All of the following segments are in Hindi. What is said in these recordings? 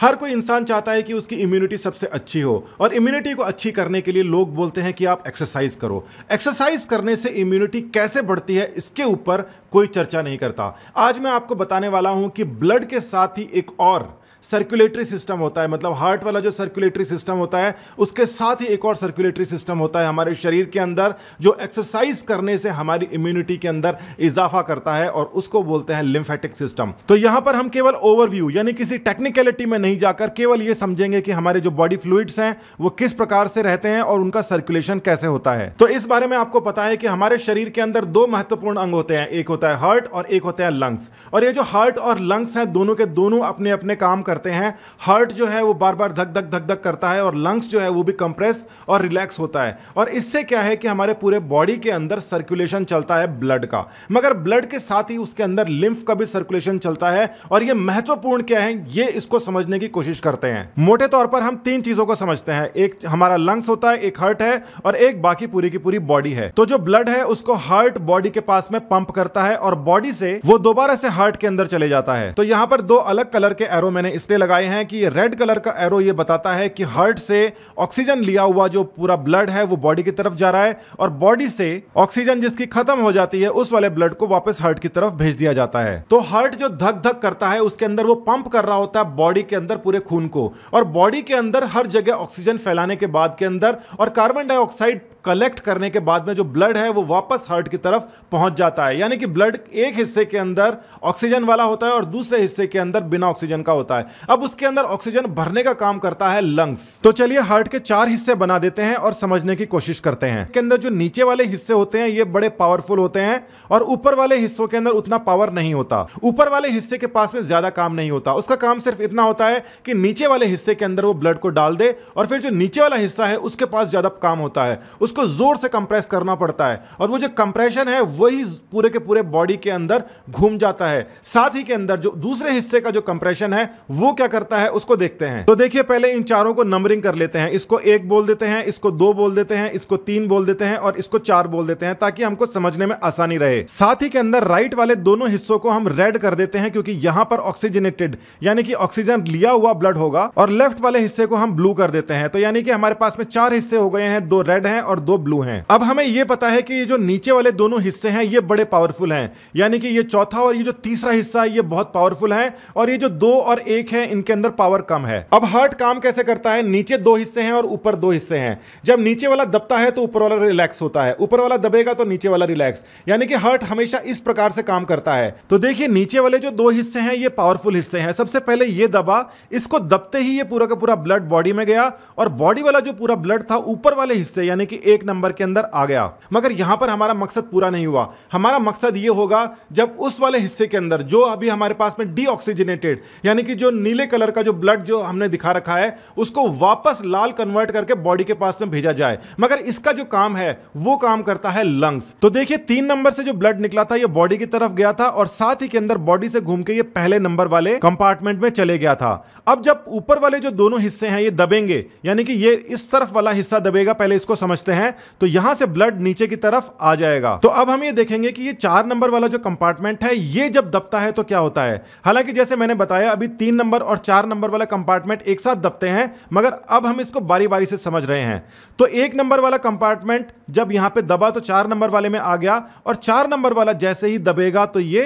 हर कोई इंसान चाहता है कि उसकी इम्यूनिटी सबसे अच्छी हो और इम्यूनिटी को अच्छी करने के लिए लोग बोलते हैं कि आप एक्सरसाइज करो एक्सरसाइज करने से इम्यूनिटी कैसे बढ़ती है इसके ऊपर कोई चर्चा नहीं करता आज मैं आपको बताने वाला हूं कि ब्लड के साथ ही एक और सर्कुलेटरी सिस्टम होता है मतलब हार्ट वाला जो सर्कुलेटरी सिस्टम होता है उसके साथ ही एक और सर्कुलेटरी सिस्टम होता है हमारे शरीर के अंदर जो एक्सरसाइज करने से हमारी इम्यूनिटी के अंदर इजाफा करता है और उसको बोलते हैं लिम्फेटिक सिस्टम तो यहां पर हम केवल ओवरव्यू यानी किसी टेक्निकलिटी में नहीं जाकर केवल ये समझेंगे कि हमारे जो बॉडी फ्लूड्स हैं वो किस प्रकार से रहते हैं और उनका सर्कुलेशन कैसे होता है तो इस बारे में आपको पता है कि हमारे शरीर के अंदर दो महत्वपूर्ण अंग होते हैं एक होता है हार्ट और एक होता है लंग्स और ये जो हार्ट और लंग्स हैं दोनों के दोनों अपने अपने काम कर करते हैं हार्ट जो है वो बार बार धक धक धक धक करता है और लंग्स जो है वो भी कंप्रेस और रिलैक्स होता है और इससे क्या है कि हमारे पूरे बॉडी के अंदर सर्कुलेशन चलता है ब्लड का मगर ब्लड के साथ ही उसके अंदर लिम्फ का भी सर्कुलेशन चलता है और ये महत्वपूर्ण क्या है ये इसको समझने की कोशिश करते हैं मोटे तौर पर हम तीन चीजों को समझते हैं एक हमारा लंग्स होता है एक हार्ट है और एक बाकी पूरी की पूरी बॉडी है तो जो ब्लड है उसको हार्ट बॉडी के पास में पंप करता है और बॉडी से वो दोबारा से हार्ट के अंदर चले जाता है तो यहाँ पर दो अलग कलर के एरो मैंने इस इसलिए लगाए हैं कि रेड कलर का एरो ये बताता है कि हार्ट से ऑक्सीजन लिया हुआ जो पूरा ब्लड है वो बॉडी की तरफ जा रहा है और बॉडी से ऑक्सीजन जिसकी खत्म हो जाती है उस वाले ब्लड को वापस हार्ट की तरफ भेज दिया जाता है तो हार्ट जो धक धक करता है उसके अंदर वो पंप कर रहा होता है बॉडी के अंदर पूरे खून को और बॉडी के अंदर हर जगह ऑक्सीजन फैलाने के बाद के अंदर और कार्बन डाइऑक्साइड कलेक्ट करने के बाद में जो ब्लड है वो वापस हार्ट की तरफ पहुंच जाता है यानी कि ब्लड एक हिस्से के अंदर ऑक्सीजन वाला होता है और दूसरे हिस्से के अंदर बिना ऑक्सीजन का होता है अब उसके अंदर ऑक्सीजन भरने का काम करता है लंग्स तो चलिए हार्ट के चार हिस्से बना देते हैं और समझने की कोशिश करते हैं इसके अंदर जो नीचे वाले हिस्से होते हैं ये बड़े पावरफुल होते हैं और ऊपर वाले हिस्सों के अंदर उतना पावर नहीं होता ऊपर वाले हिस्से के पास में ज्यादा काम नहीं होता उसका काम सिर्फ इतना होता है कि नीचे वाले हिस्से के अंदर वो ब्लड को डाल दे और फिर जो नीचे वाला हिस्सा है उसके पास ज्यादा काम होता है उसको जोर से कंप्रेस करना पड़ता है और वो जो कंप्रेशन है वही पूरे के पूरे बॉडी के अंदर घूम जाता है साथ ही के अंदर जो दूसरे हिस्से का जो कंप्रेशन है वो क्या करता है उसको देखते हैं तो देखिए पहले इन चारों को नंबरिंग कर लेते हैं इसको एक बोल देते हैं इसको दो बोल देते हैं इसको तीन बोल देते हैं और इसको चार बोल देते हैं ताकि हमको समझने में आसानी रहे साथ ही के अंदर राइट वाले दोनों हिस्सों को हम रेड कर देते हैं क्योंकि यहाँ पर ऑक्सीजनेटेड यानी कि ऑक्सीजन लिया हुआ ब्लड होगा और लेफ्ट वाले हिस्से को हम ब्लू कर देते हैं तो यानी कि हमारे पास में चार हिस्से हो गए हैं दो रेड हैं और दो ब्लू हैं अब हमें ये पता है कि ये जो नीचे वाले दोनों हिस्से हैं ये बड़े पावरफुल हैं यानी कि ये चौथा और ये जो तीसरा हिस्सा है ये बहुत पावरफुल है और ये जो दो और एक वीक है इनके अंदर पावर कम है अब हार्ट काम कैसे करता है नीचे दो हिस्से हैं और ऊपर दो हिस्से हैं जब नीचे वाला दबता है तो ऊपर वाला रिलैक्स होता है ऊपर वाला दबेगा तो नीचे वाला रिलैक्स यानी कि हार्ट हमेशा इस प्रकार से काम करता है तो देखिए नीचे वाले जो दो हिस्से हैं ये पावरफुल हिस्से हैं सबसे पहले ये दबा इसको दबते ही ये पूरा का पूरा ब्लड बॉडी में गया और बॉडी वाला जो पूरा ब्लड था ऊपर वाले हिस्से यानी कि एक नंबर के अंदर आ गया मगर यहां पर हमारा मकसद पूरा नहीं हुआ हमारा मकसद ये होगा जब उस वाले हिस्से के अंदर जो अभी हमारे पास में डी यानी कि जो नीले कलर का जो ब्लड जो हमने दिखा रखा है उसको वापस लाल कन्वर्ट करके बॉडी के पास में भेजा जाए मगर इसका जो काम है वो काम करता है लंग्स तो देखिए तीन नंबर से जो ब्लड निकला था ये बॉडी की तरफ गया था और साथ ही के अंदर बॉडी से घूम के ये पहले नंबर वाले कंपार्टमेंट में चले गया था अब जब ऊपर वाले जो दोनों हिस्से हैं ये दबेंगे यानी कि ये इस तरफ वाला हिस्सा दबेगा पहले इसको समझते हैं तो यहां से ब्लड नीचे की तरफ आ जाएगा तो अब हम ये देखेंगे कि ये चार नंबर वाला जो कंपार्टमेंट है ये जब दबता है तो क्या होता है हालांकि जैसे मैंने बताया अभी तीन नंबर और चार नंबर वाला कंपार्टमेंट एक साथ दबते हैं मगर अब हम इसको बारी बारी से समझ रहे हैं तो एक नंबर वाला कंपार्टमेंट जब यहां पे दबा तो चार नंबर वाले में आ गया और चार नंबर वाला जैसे ही दबेगा तो ये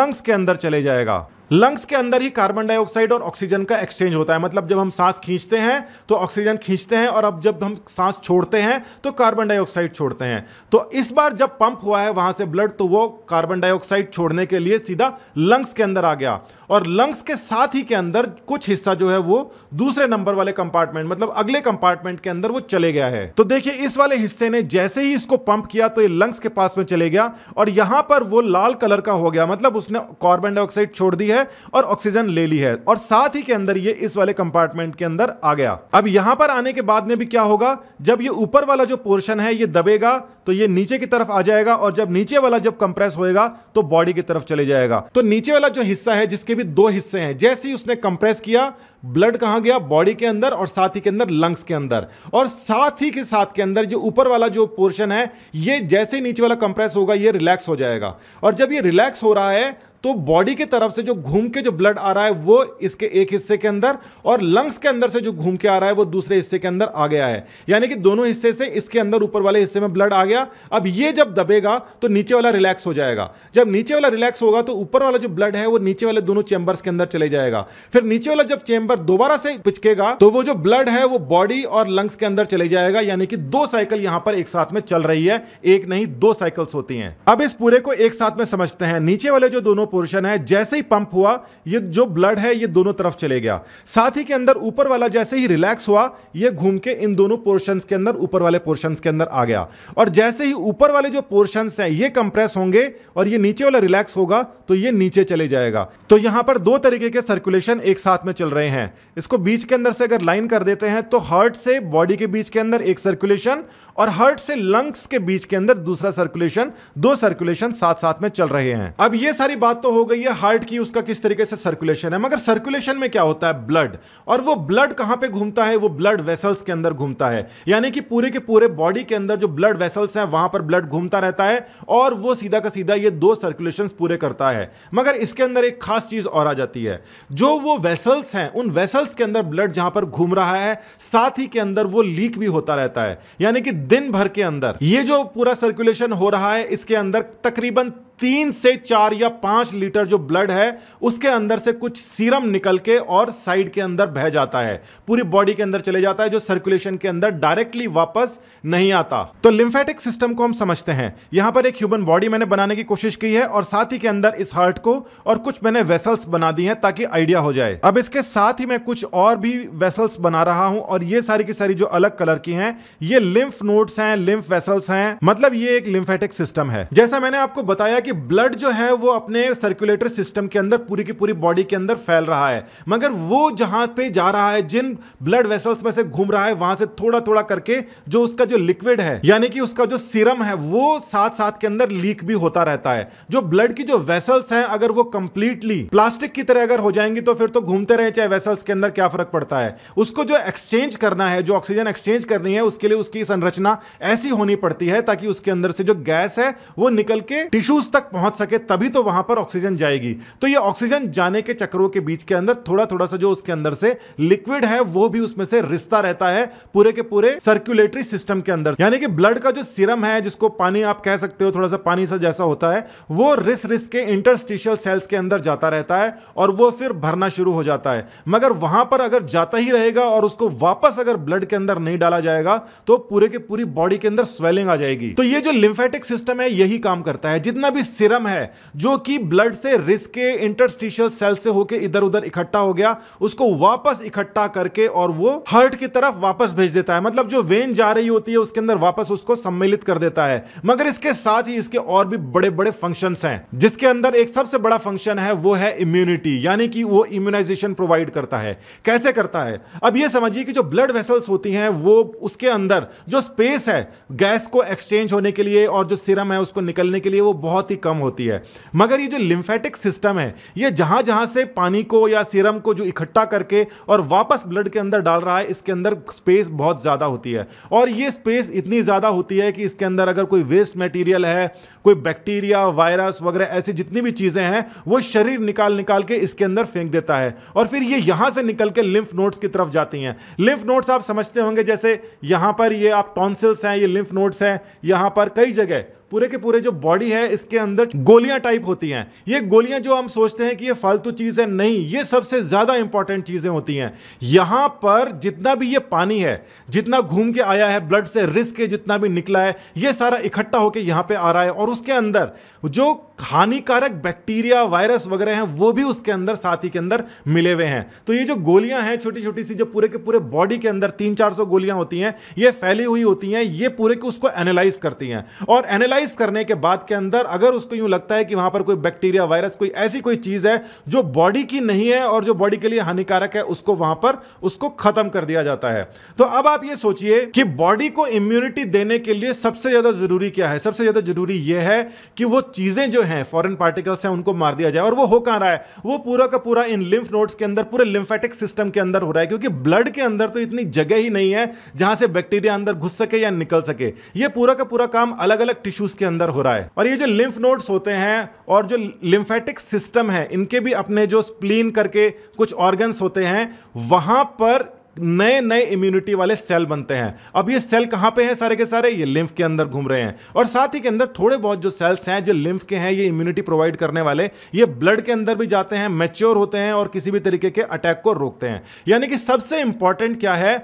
लंग्स के अंदर चले जाएगा लंग्स के अंदर ही कार्बन डाइऑक्साइड और ऑक्सीजन का एक्सचेंज होता है मतलब जब हम सांस खींचते हैं तो ऑक्सीजन खींचते हैं और अब जब हम सांस छोड़ते हैं तो कार्बन डाइऑक्साइड छोड़ते हैं तो इस बार जब पंप हुआ है वहां से ब्लड तो वो कार्बन डाइऑक्साइड छोड़ने के लिए सीधा लंग्स के अंदर आ गया और लंग्स के साथ ही के अंदर कुछ हिस्सा जो है वो दूसरे नंबर वाले कंपार्टमेंट मतलब अगले कंपार्टमेंट के अंदर वो चले गया है तो देखिए इस वाले हिस्से ने जैसे ही इसको पंप किया तो ये लंग्स के पास में चले गया और यहां पर वो लाल कलर का हो गया मतलब उसने कार्बन डाइऑक्साइड छोड़ दी है और ऑक्सीजन ले ली है और साथ ही के अंदर ये इस वाले कंपार्टमेंट के अंदर आ गया अब यहां पर आने के बाद में भी क्या होगा जब ये ऊपर वाला जो पोर्शन है ये दबेगा तो ये नीचे की तरफ आ जाएगा और जब नीचे वाला जब कंप्रेस होएगा तो बॉडी की तरफ चले जाएगा तो नीचे वाला जो हिस्सा है जिसके भी दो हिस्से हैं जैसे ही उसने कंप्रेस किया ब्लड कहां गया बॉडी के अंदर और साथ ही के अंदर लंग्स के अंदर और साथ ही के साथ के अंदर जो ऊपर वाला जो पोर्शन है ये जैसे नीचे वाला कंप्रेस होगा ये रिलैक्स हो जाएगा और जब ये रिलैक्स हो रहा है तो बॉडी की तरफ से जो घूम के जो ब्लड आ रहा है वो इसके एक हिस्से के अंदर और लंग्स के अंदर से जो घूम के आ रहा है वो दूसरे हिस्से के अंदर आ गया है यानी कि दोनों हिस्से से इसके अंदर ऊपर वाले हिस्से में ब्लड आ गया अब ये जब दबेगा तो नीचे वाला रिलैक्स हो जाएगा जब नीचे वाला रिलैक्स होगा तो ऊपर वाला जो ब्लड है वो नीचे वाले दोनों चेंबर्स के अंदर चले जाएगा फिर नीचे वाला जब चैंबर दोबारा से पिचकेगा तो वो जो ब्लड है वो बॉडी और लंग्स के अंदर चले जाएगा यानी कि दो साइकिल यहां पर एक साथ में चल रही है एक नहीं दो साइकिल्स होती हैं अब इस पूरे को एक साथ में समझते हैं नीचे वाले जो दोनों पोर्शन है जैसे ही पंप हुआ ये जो ब्लड है ये दोनों तरफ चले गया साथ ही के अंदर ऊपर वाला जैसे ही रिलैक्स हुआ ये घूम के इन दोनों पोर्शन के अंदर ऊपर वाले पोर्शन के अंदर आ गया और जैसे ही ऊपर वाले जो पोर्शन है ये कंप्रेस होंगे और ये नीचे वाला रिलैक्स होगा तो ये नीचे चले जाएगा तो यहां पर दो तरीके के सर्कुलेशन एक साथ में चल रहे हैं इसको बीच के अंदर से अगर लाइन कर देते हैं तो हर्ट से बॉडी के बीच के अंदर एक सर्कुलेशन और हर्ट से लंग्स के बीच के अंदर दूसरा सर्कुलेशन दो सर्कुलेशन साथ साथ में चल रहे हैं अब ये सारी बात तो हो गई है हार्ट की उसका किस तरीके से सर्कुलेशन है मगर सर्कुलेशन में क्या होता है ब्लड और वो ब्लड कहां पे घूमता है वो ब्लड वेसल्स के अंदर घूमता है यानी कि पूरे के पूरे बॉडी के अंदर जो ब्लड वेसल्स हैं वहां पर ब्लड घूमता रहता है और वो सीधा का सीधा ये दो सर्कुलेशन पूरे करता है मगर इसके अंदर एक खास चीज और आ जाती है जो वो वेसल्स हैं उन वेसल्स के अंदर ब्लड जहां पर घूम रहा है साथ ही के अंदर वो लीक भी होता रहता है यानी कि दिन भर के अंदर ये जो पूरा सर्कुलेशन हो रहा है इसके अंदर तकरीबन तीन से चार या पांच लीटर जो ब्लड है उसके अंदर से कुछ सीरम निकल के और साइड के अंदर बह जाता है पूरी बॉडी के अंदर चले जाता है जो सर्कुलेशन के अंदर डायरेक्टली वापस नहीं आता तो लिम्फेटिक सिस्टम को हम समझते हैं यहां पर एक ह्यूमन बॉडी मैंने बनाने की कोशिश की है और साथ ही के अंदर इस हार्ट को और कुछ मैंने वेसल्स बना दी है ताकि आइडिया हो जाए अब इसके साथ ही मैं कुछ और भी वेसल्स बना रहा हूं और ये सारी की सारी जो अलग कलर की है ये लिम्फ नोट्स हैं लिम्फ वेसल्स हैं मतलब ये एक लिम्फेटिक सिस्टम है जैसा मैंने आपको बताया कि ब्लड जो है वो अपने सर्कुलेटरी सिस्टम के अंदर पूरी की पूरी बॉडी के अंदर फैल रहा है मगर वो जहां पे जा रहा है जिन ब्लड वेसल्स में से घूम रहा है वहां से थोड़ा थोड़ा करके जो उसका जो लिक्विड है यानी कि उसका जो सीरम है वो साथ साथ के अंदर लीक भी होता रहता है जो ब्लड की जो वेसल्स है अगर वो कंप्लीटली प्लास्टिक की तरह अगर हो जाएंगी तो फिर तो घूमते रहे चाहे वेसल्स के अंदर क्या फर्क पड़ता है उसको जो एक्सचेंज करना है जो ऑक्सीजन एक्सचेंज करनी है उसके लिए उसकी संरचना ऐसी होनी पड़ती है ताकि उसके अंदर से जो गैस है वो निकल के टिश्यूज तक पहुंच सके तभी तो वहां पर ऑक्सीजन जाएगी तो ये ऑक्सीजन जाने के चक्रों के बीच के अंदर थोड़ा थोड़ा सा जो उसके अंदर से लिक्विड है वो भी उसमें से रिश्ता रहता है पूरे के पूरे सर्कुलेटरी सिस्टम के अंदर यानी कि ब्लड का जो सीरम है जिसको पानी आप कह सकते हो थोड़ा सा पानी सा जैसा होता है वो रिस रिस के इंटरस्टिशियल सेल्स के अंदर जाता रहता है और वो फिर भरना शुरू हो जाता है मगर वहां पर अगर जाता ही रहेगा और उसको वापस अगर ब्लड के अंदर नहीं डाला जाएगा तो पूरे के पूरी बॉडी के अंदर स्वेलिंग आ जाएगी तो ये जो लिम्फेटिक सिस्टम है यही काम करता है जितना भी सिरम है जो कि ब्लड से रिस्क के इंटरस्टिशियल सेल से होकर इधर उधर इकट्ठा हो गया उसको वापस इकट्ठा करके और वो हर्ट की तरफ वापस भेज देता है मतलब जो वेन जा रही होती है उसके अंदर वापस उसको सम्मिलित कर देता है मगर इसके साथ ही इसके और भी बड़े बड़े फंक्शन हैं जिसके अंदर एक सबसे बड़ा फंक्शन है वो है इम्यूनिटी यानी कि वो इम्यूनाइजेशन प्रोवाइड करता है कैसे करता है अब ये समझिए कि जो ब्लड वेसल्स होती हैं वो उसके अंदर जो स्पेस है गैस को एक्सचेंज होने के लिए और जो सिरम है उसको निकलने के लिए वो बहुत ही कम होती है मगर ये जो लिम्फेटिक सिस्टम है ये जहाँ जहाँ से पानी को या सीरम को जो इकट्ठा करके और वापस ब्लड के अंदर डाल रहा है इसके अंदर स्पेस बहुत ज़्यादा होती है और ये स्पेस इतनी ज़्यादा होती है कि इसके अंदर अगर कोई वेस्ट मटीरियल है कोई बैक्टीरिया वायरस वगैरह ऐसी जितनी भी चीज़ें हैं वो शरीर निकाल निकाल के इसके अंदर फेंक देता है और फिर ये यहाँ से निकल के लिम्फ नोट्स की तरफ जाती हैं लिम्फ नोट्स आप समझते होंगे जैसे यहाँ पर ये आप टॉन्सिल्स हैं ये लिम्फ नोट्स हैं यहाँ पर कई जगह पूरे के पूरे जो बॉडी है इसके अंदर गोलियां टाइप होती हैं ये गोलियां जो हम सोचते हैं कि ये फालतू चीज है नहीं ये सबसे ज्यादा इंपॉर्टेंट चीजें होती हैं यहां पर जितना भी ये पानी है जितना घूम के आया है ब्लड से रिस्क है जितना भी निकला है ये सारा इकट्ठा होकर यहां पर आ रहा है और उसके अंदर जो हानिकारक बैक्टीरिया वायरस वगैरह हैं वो भी उसके अंदर साथी के अंदर मिले हुए हैं तो ये जो गोलियां हैं छोटी छोटी सी जो पूरे के पूरे बॉडी के अंदर तीन चार सौ गोलियां होती हैं ये फैली हुई होती हैं ये पूरे की उसको एनालाइज करती हैं और एनालाइज स्टेरिलाइज करने के बाद के अंदर अगर उसको यूं लगता है कि वहां पर कोई बैक्टीरिया वायरस कोई ऐसी कोई चीज है जो बॉडी की नहीं है और जो बॉडी के लिए हानिकारक है उसको वहां पर उसको खत्म कर दिया जाता है तो अब आप ये सोचिए कि बॉडी को इम्यूनिटी देने के लिए सबसे ज्यादा जरूरी क्या है सबसे ज्यादा जरूरी यह है कि वो चीजें जो हैं फॉरन पार्टिकल्स हैं उनको मार दिया जाए और वो हो कहां रहा है वो पूरा का पूरा इन लिम्फ नोट के अंदर पूरे लिम्फेटिक सिस्टम के अंदर हो रहा है क्योंकि ब्लड के अंदर तो इतनी जगह ही नहीं है जहां से बैक्टीरिया अंदर घुस सके या निकल सके ये पूरा का पूरा काम अलग अलग टिश्यू टिश्यूज के अंदर हो रहा है और ये जो लिम्फ नोड्स होते हैं और जो लिम्फेटिक सिस्टम है इनके भी अपने जो स्प्लीन करके कुछ ऑर्गन्स होते हैं वहां पर नए नए इम्यूनिटी वाले सेल बनते हैं अब ये सेल कहाँ पे हैं सारे के सारे ये लिम्फ के अंदर घूम रहे हैं और साथ ही के अंदर थोड़े बहुत जो सेल्स हैं जो लिम्फ के हैं ये इम्यूनिटी प्रोवाइड करने वाले ये ब्लड के अंदर भी जाते हैं मैच्योर होते हैं और किसी भी तरीके के अटैक को रोकते हैं यानी कि सबसे इंपॉर्टेंट क्या है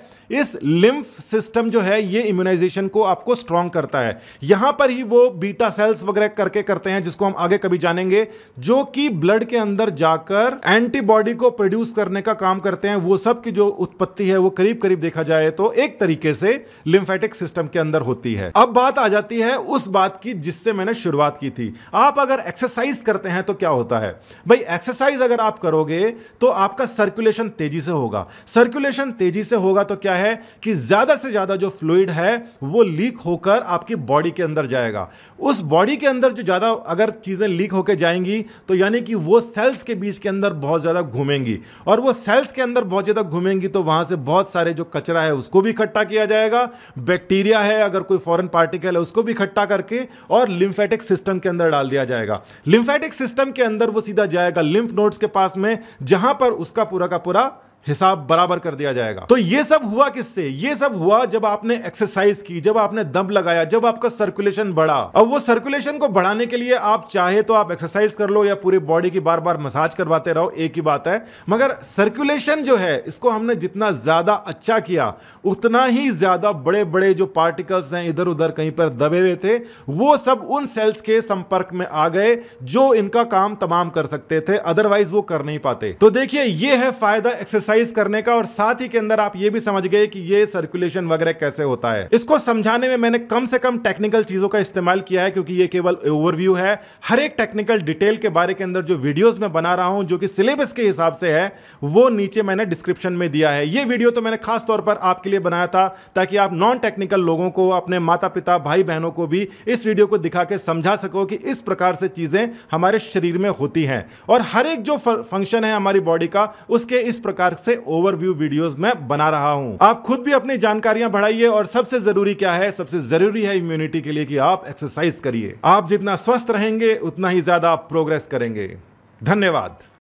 इस लिम्फ सिस्टम जो है ये इम्यूनाइजेशन को आपको स्ट्रांग करता है यहां पर ही वो बीटा सेल्स वगैरह करके करते हैं जिसको हम आगे कभी जानेंगे जो कि ब्लड के अंदर जाकर एंटीबॉडी को प्रोड्यूस करने का काम करते हैं वो सब की जो उत्पत्ति लगती है वो करीब करीब देखा जाए तो एक तरीके से लिम्फेटिक सिस्टम के अंदर होती है अब बात आ जाती है उस बात की जिससे मैंने शुरुआत की थी आप अगर एक्सरसाइज करते हैं तो क्या होता है भाई एक्सरसाइज अगर आप करोगे तो आपका सर्कुलेशन तेजी से होगा सर्कुलेशन तेजी से होगा तो क्या है कि ज्यादा से ज्यादा जो फ्लूड है वो लीक होकर आपकी बॉडी के अंदर जाएगा उस बॉडी के अंदर जो ज्यादा अगर चीजें लीक होकर जाएंगी तो यानी कि वो सेल्स के बीच के अंदर बहुत ज्यादा घूमेंगी और वो सेल्स के अंदर बहुत ज्यादा घूमेंगी तो वहां से बहुत सारे जो कचरा है उसको भी इकट्ठा किया जाएगा बैक्टीरिया है अगर कोई फॉरेन पार्टिकल है उसको भी इकट्ठा करके और लिम्फेटिक सिस्टम के अंदर डाल दिया जाएगा लिम्फेटिक सिस्टम के अंदर वो सीधा जाएगा लिम्फ नोड्स के पास में जहां पर उसका पूरा का पूरा हिसाब बराबर कर दिया जाएगा तो ये सब हुआ किससे ये सब हुआ जब आपने एक्सरसाइज की जब आपने दम लगाया जब आपका सर्कुलेशन बढ़ा अब वो सर्कुलेशन को बढ़ाने के लिए आप चाहे तो आप एक्सरसाइज कर लो या पूरी बॉडी की बार बार मसाज करवाते रहो एक ही बात है मगर सर्कुलेशन जो है इसको हमने जितना ज्यादा अच्छा किया उतना ही ज्यादा बड़े बड़े जो पार्टिकल्स हैं इधर उधर कहीं पर दबे हुए थे वो सब उन सेल्स के संपर्क में आ गए जो इनका काम तमाम कर सकते थे अदरवाइज वो कर नहीं पाते तो देखिए ये है फायदा एक्सरसाइज एक्सरसाइज करने का और साथ ही के अंदर आप ये भी समझ गए कि ये सर्कुलेशन वगैरह कैसे होता है इसको समझाने में मैंने कम से कम टेक्निकल चीजों का इस्तेमाल किया है क्योंकि ये केवल ओवरव्यू है हर एक टेक्निकल डिटेल के बारे के अंदर जो वीडियोज में बना रहा हूं जो कि सिलेबस के हिसाब से है वो नीचे मैंने डिस्क्रिप्शन में दिया है ये वीडियो तो मैंने खास तौर पर आपके लिए बनाया था ताकि आप नॉन टेक्निकल लोगों को अपने माता पिता भाई बहनों को भी इस वीडियो को दिखा के समझा सको कि इस प्रकार से चीजें हमारे शरीर में होती हैं और हर एक जो फंक्शन है हमारी बॉडी का उसके इस प्रकार से ओवरव्यू वीडियोस में बना रहा हूँ आप खुद भी अपनी जानकारियां बढ़ाइए और सबसे जरूरी क्या है सबसे जरूरी है इम्यूनिटी के लिए कि आप एक्सरसाइज करिए आप जितना स्वस्थ रहेंगे उतना ही ज्यादा आप प्रोग्रेस करेंगे धन्यवाद